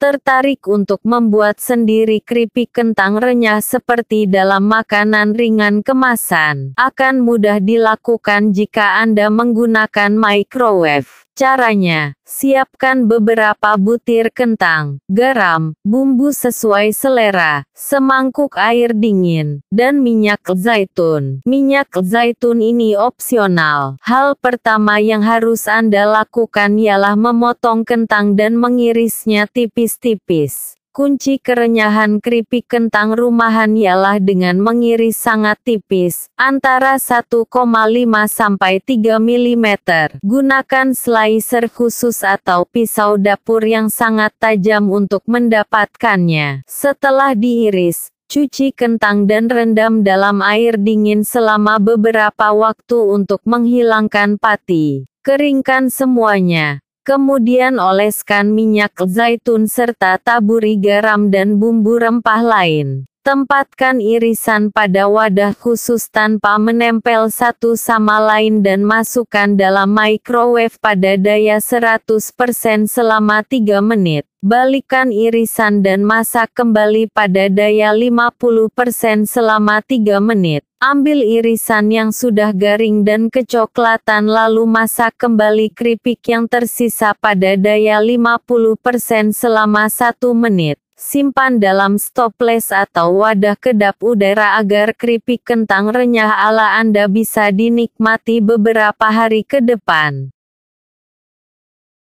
tertarik untuk membuat sendiri keripik kentang renyah seperti dalam makanan ringan kemasan, akan mudah dilakukan jika Anda menggunakan microwave. Caranya, siapkan beberapa butir kentang, garam, bumbu sesuai selera, semangkuk air dingin, dan minyak zaitun. Minyak zaitun ini opsional. Hal pertama yang harus Anda lakukan ialah memotong kentang dan mengirisnya tipis-tipis. Kunci kerenyahan keripik kentang rumahan ialah dengan mengiris sangat tipis, antara 1,5 sampai 3 mm. Gunakan slicer khusus atau pisau dapur yang sangat tajam untuk mendapatkannya. Setelah diiris, cuci kentang dan rendam dalam air dingin selama beberapa waktu untuk menghilangkan pati. Keringkan semuanya. Kemudian oleskan minyak zaitun serta taburi garam dan bumbu rempah lain. Tempatkan irisan pada wadah khusus tanpa menempel satu sama lain dan masukkan dalam microwave pada daya 100% selama 3 menit. Balikan irisan dan masak kembali pada daya 50% selama 3 menit. Ambil irisan yang sudah garing dan kecoklatan lalu masak kembali keripik yang tersisa pada daya 50% selama 1 menit simpan dalam stoples atau wadah kedap udara agar keripik kentang renyah ala Anda bisa dinikmati beberapa hari ke depan.